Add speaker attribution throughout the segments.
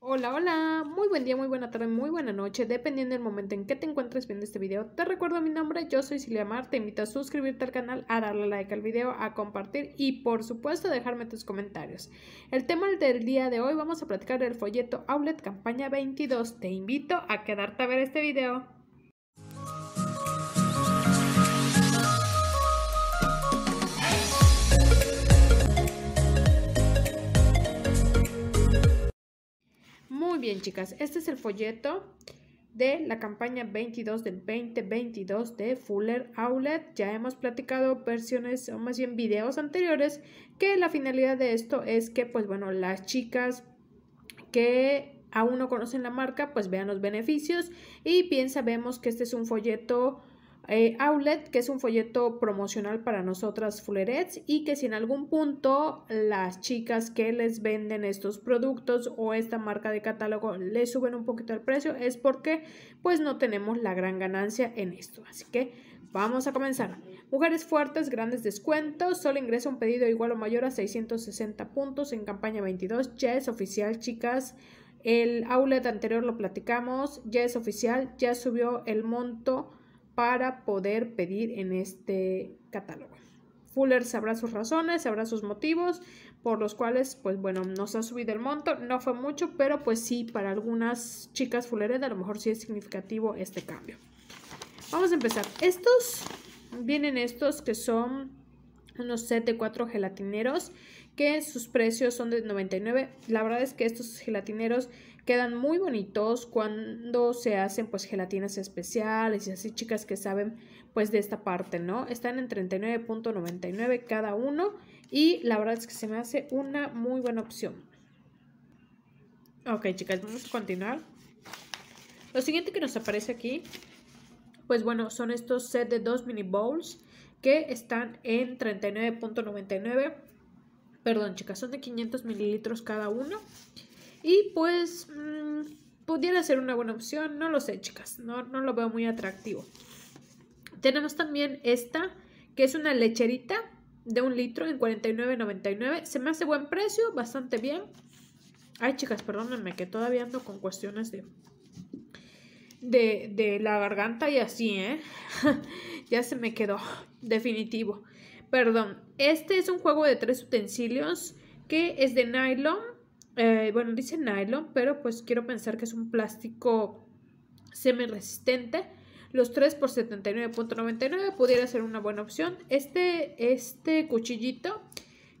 Speaker 1: Hola, hola, muy buen día, muy buena tarde, muy buena noche, dependiendo del momento en que te encuentres viendo este video. Te recuerdo mi nombre, yo soy Silvia Mar, te invito a suscribirte al canal, a darle like al video, a compartir y por supuesto a dejarme tus comentarios. El tema del día de hoy vamos a platicar el folleto Outlet Campaña 22, te invito a quedarte a ver este video. bien, chicas, este es el folleto de la campaña 22 del 2022 de Fuller Outlet. Ya hemos platicado versiones o más bien videos anteriores que la finalidad de esto es que, pues bueno, las chicas que aún no conocen la marca, pues vean los beneficios y bien sabemos que este es un folleto eh, outlet, que es un folleto promocional para nosotras Fullerets y que si en algún punto las chicas que les venden estos productos o esta marca de catálogo le suben un poquito el precio es porque pues no tenemos la gran ganancia en esto. Así que vamos a comenzar. Mujeres fuertes, grandes descuentos, solo ingresa un pedido igual o mayor a 660 puntos en campaña 22, ya es oficial chicas. El outlet anterior lo platicamos, ya es oficial, ya subió el monto para poder pedir en este catálogo. Fuller sabrá sus razones, sabrá sus motivos por los cuales, pues bueno, nos ha subido el monto. No fue mucho, pero pues sí, para algunas chicas fulleres. a lo mejor sí es significativo este cambio. Vamos a empezar. Estos, vienen estos que son unos set de cuatro gelatineros que sus precios son de 99. La verdad es que estos gelatineros quedan muy bonitos cuando se hacen pues gelatinas especiales y así chicas que saben pues de esta parte, ¿no? Están en 39.99 cada uno y la verdad es que se me hace una muy buena opción. Ok chicas, vamos a continuar. Lo siguiente que nos aparece aquí, pues bueno, son estos set de dos mini bowls que están en 39.99. Perdón, chicas, son de 500 mililitros cada uno. Y pues mm, pudiera ser una buena opción, no lo sé, chicas, no, no lo veo muy atractivo. Tenemos también esta, que es una lecherita de un litro en 49.99. Se me hace buen precio, bastante bien. Ay, chicas, perdónenme que todavía ando con cuestiones de de, la garganta y así, ¿eh? ya se me quedó definitivo. Perdón, este es un juego de tres utensilios que es de nylon. Eh, bueno, dice nylon, pero pues quiero pensar que es un plástico Semi resistente Los tres por 79.99 pudiera ser una buena opción. Este, este cuchillito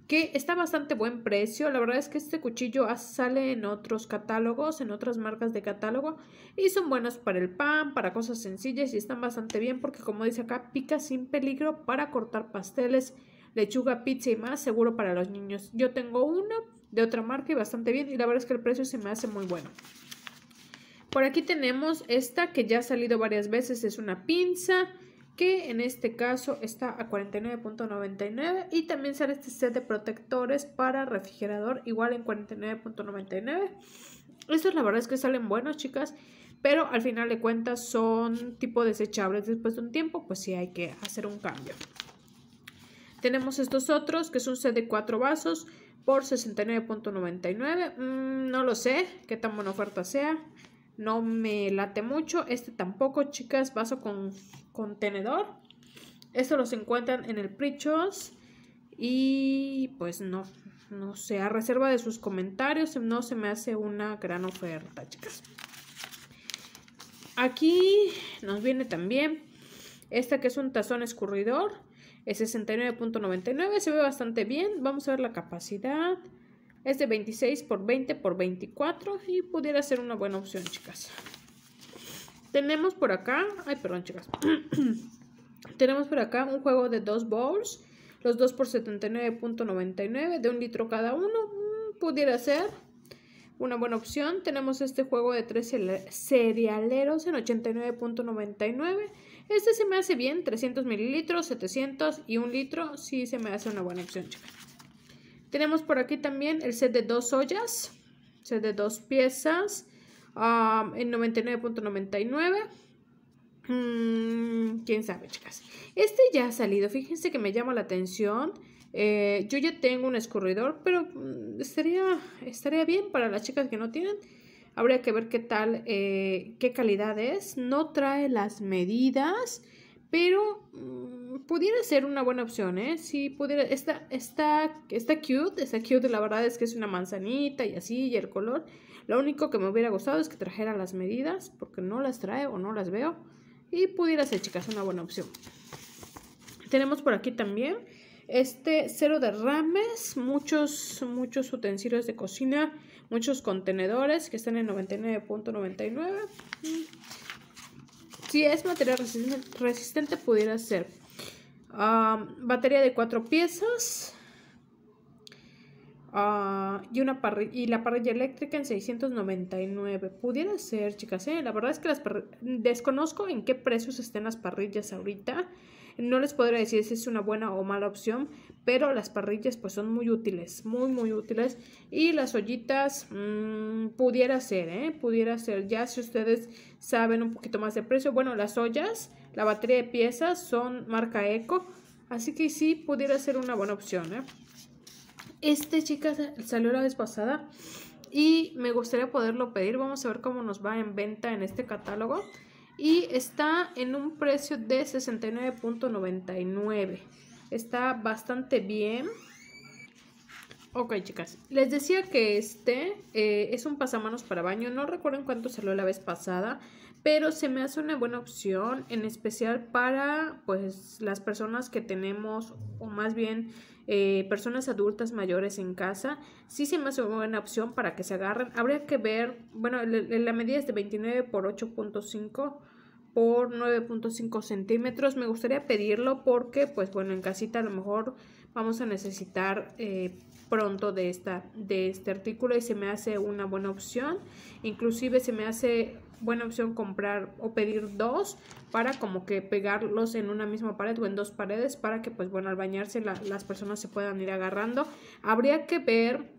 Speaker 1: que está bastante buen precio. La verdad es que este cuchillo sale en otros catálogos, en otras marcas de catálogo y son buenos para el pan, para cosas sencillas y están bastante bien porque como dice acá, pica sin peligro para cortar pasteles, lechuga, pizza y más, seguro para los niños. Yo tengo uno de otra marca y bastante bien y la verdad es que el precio se me hace muy bueno. Por aquí tenemos esta que ya ha salido varias veces, es una pinza que en este caso está a 49.99 y también sale este set de protectores para refrigerador igual en 49.99. Estos la verdad es que salen buenos, chicas, pero al final de cuentas son tipo desechables. Después de un tiempo, pues sí hay que hacer un cambio. Tenemos estos otros, que es un set de 4 vasos por 69.99. Mm, no lo sé qué tan buena oferta sea no me late mucho. Este tampoco, chicas, vaso con contenedor. Esto los encuentran en el Prichos. Y pues no, no sé, a reserva de sus comentarios, no se me hace una gran oferta, chicas. Aquí nos viene también esta que es un tazón escurridor. Es 69.99, se ve bastante bien. Vamos a ver la capacidad. Es de 26 por 20 por 24 y pudiera ser una buena opción, chicas. Tenemos por acá, ay, perdón, chicas. Tenemos por acá un juego de dos bowls, los dos por 79.99 de un litro cada uno. Mm, pudiera ser una buena opción. Tenemos este juego de tres cerealeros en 89.99. Este se me hace bien, 300 mililitros, 700 y un litro. Sí se me hace una buena opción, chicas. Tenemos por aquí también el set de dos ollas, set de dos piezas um, en 99.99. Mm, quién sabe, chicas. Este ya ha salido. Fíjense que me llama la atención. Eh, yo ya tengo un escurridor, pero mm, estaría, estaría bien para las chicas que no tienen. Habría que ver qué tal, eh, qué calidad es. No trae las medidas. Pero mm, pudiera ser una buena opción, ¿eh? Si pudiera. Está, está, está cute, esta cute. La verdad es que es una manzanita y así, y el color. Lo único que me hubiera gustado es que trajera las medidas, porque no las trae o no las veo. Y pudiera ser, chicas, una buena opción. Tenemos por aquí también este cero derrames, muchos, muchos utensilios de cocina, muchos contenedores que están en 99.99. Si es material resistente, pudiera ser ah, batería de cuatro piezas, Ah, y, una y la parrilla eléctrica en 699. Pudiera ser, chicas, ¿eh? La verdad es que las desconozco en qué precios estén las parrillas ahorita. No les podría decir si es una buena o mala opción, pero las parrillas pues son muy útiles, muy, muy útiles. Y las ollitas, mm, pudiera ser, ¿eh? Pudiera ser. Ya si ustedes saben un poquito más de precio. Bueno, las ollas, la batería de piezas son marca Eco. Así que sí, pudiera ser una buena opción, ¿eh? Este, chicas, salió la vez pasada y me gustaría poderlo pedir. Vamos a ver cómo nos va en venta en este catálogo. Y está en un precio de 69.99. Está bastante bien. Ok, chicas. Les decía que este eh, es un pasamanos para baño. No recuerdo en cuánto salió la vez pasada. Pero se me hace una buena opción. En especial para pues las personas que tenemos. O más bien eh, personas adultas mayores en casa, sí se me hace una buena opción para que se agarren. Habría que ver, bueno, la medida es de 29 por 8.5 por 9.5 centímetros. Me gustaría pedirlo porque, pues bueno, en casita a lo mejor vamos a necesitar eh, pronto de, esta, de este artículo y se me hace una buena opción. Inclusive se me hace buena opción comprar o pedir dos para como que pegarlos en una misma pared o en dos paredes para que pues bueno al bañarse las personas se puedan ir agarrando. Habría que ver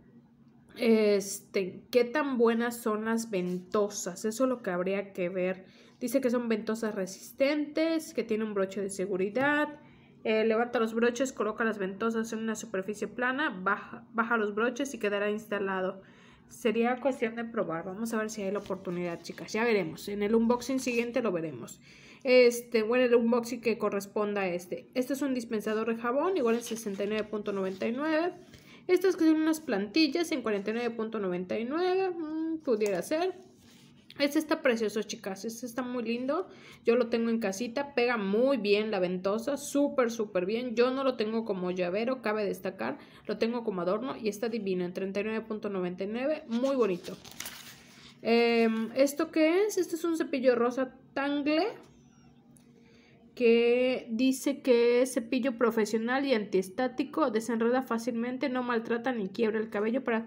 Speaker 1: este, qué tan buenas son las ventosas, eso es lo que habría que ver. Dice que son ventosas resistentes, que tiene un broche de seguridad. Eh, levanta los broches, coloca las ventosas en una superficie plana, baja, baja los broches y quedará instalado sería cuestión de probar. Vamos a ver si hay la oportunidad, chicas. Ya veremos. En el unboxing siguiente lo veremos. Este, bueno, el unboxing que corresponda a este. Este es un dispensador de jabón, igual en 69.99. estos que son unas plantillas en 49.99. Mm, pudiera ser. Este está precioso, chicas. Este está muy lindo. Yo lo tengo en casita. Pega muy bien la ventosa. Súper, súper bien. Yo no lo tengo como llavero, cabe destacar. Lo tengo como adorno y está divino. En 39.99. Muy bonito. Em, ¿Esto qué es? Este es un cepillo rosa tangle que dice que es cepillo profesional y antiestático, desenreda fácilmente, no maltrata ni quiebra el cabello para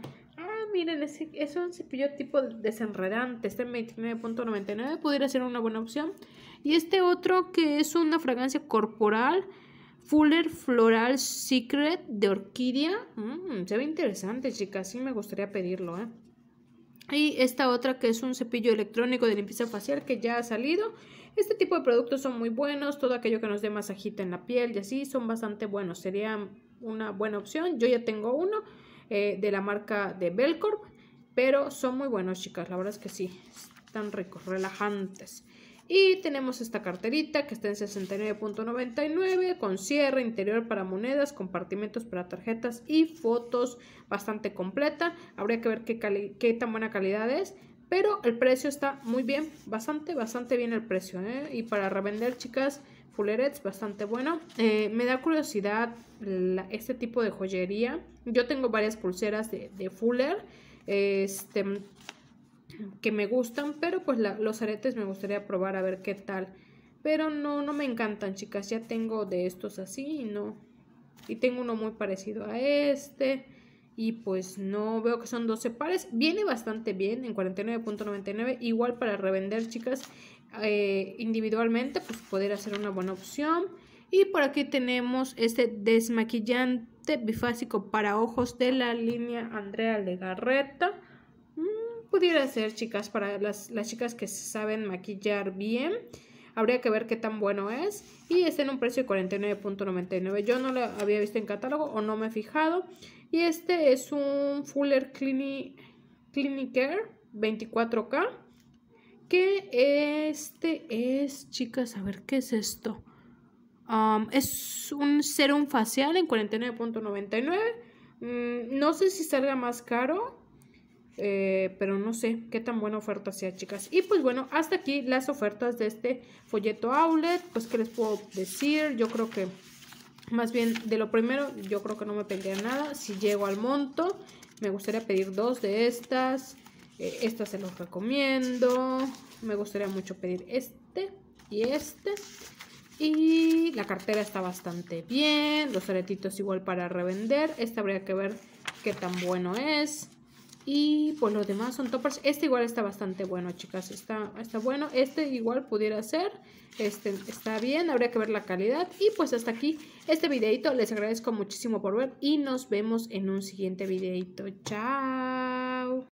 Speaker 1: miren, es, un cepillo tipo desenredante. Este 29.99 pudiera ser una buena opción. Y este otro que es una fragancia corporal. Fuller Floral Secret de Orquídea. Mm, se ve interesante, chicas. Sí me gustaría pedirlo, ¿eh? Y esta otra que es un cepillo electrónico de limpieza facial que ya ha salido. Este tipo de productos son muy buenos. Todo aquello que nos dé masajita en la piel y así son bastante buenos. Sería una buena opción. Yo ya tengo uno. Eh, de la marca de Belcorp, pero son muy buenos, chicas, la verdad es que sí, están ricos, relajantes. Y tenemos esta carterita que está en 69.99 con cierre interior para monedas, compartimentos para tarjetas y fotos bastante completa. Habría que ver qué, tan buena calidad es, pero el precio está muy bien, bastante, bastante bien el precio. ¿eh? Y para revender, chicas, Fullerets, bastante bueno. Eh, me da curiosidad este tipo de joyería. Yo tengo varias pulseras de, Fuller este, que me gustan, pero pues los aretes me gustaría probar a ver qué tal. Pero no, no me encantan, chicas. Ya tengo de estos así no. Y tengo uno muy parecido a este. Y pues no, veo que son 12 pares. Viene bastante bien en 49.99. Igual para revender, chicas. Eh, individualmente, pues poder hacer una buena opción. Y por aquí tenemos este desmaquillante bifásico para ojos de la línea Andrea Legarreta. Mm, pudiera ser, chicas, para las, chicas que saben maquillar bien. Habría que ver qué tan bueno es. Y está en un precio de 49.99. Yo no lo había visto en catálogo o no me he fijado. Y este es un Fuller Clinic Clinic 24K este es, chicas, a ver, ¿qué es esto? es un serum facial en 49.99. Mm, no sé si salga más caro, eh, pero no sé qué tan buena oferta sea, chicas. Y pues bueno, hasta aquí las ofertas de este folleto outlet. Pues, ¿qué les puedo decir? Yo creo que, más bien, de lo primero, yo creo que no me tendría nada. Si llego al monto, me gustaría pedir dos de estas. Eh, esto se los recomiendo. Me gustaría mucho pedir este y este. Y la cartera está bastante bien. Los aretitos igual para revender. Este habría que ver qué tan bueno es. Y pues los demás son toppers. Este igual está bastante bueno, chicas. Está, está bueno. Este igual pudiera ser. Este está bien. Habría que ver la calidad. Y pues hasta aquí este videito. Les agradezco muchísimo por ver. Y nos vemos en un siguiente videito. Chao.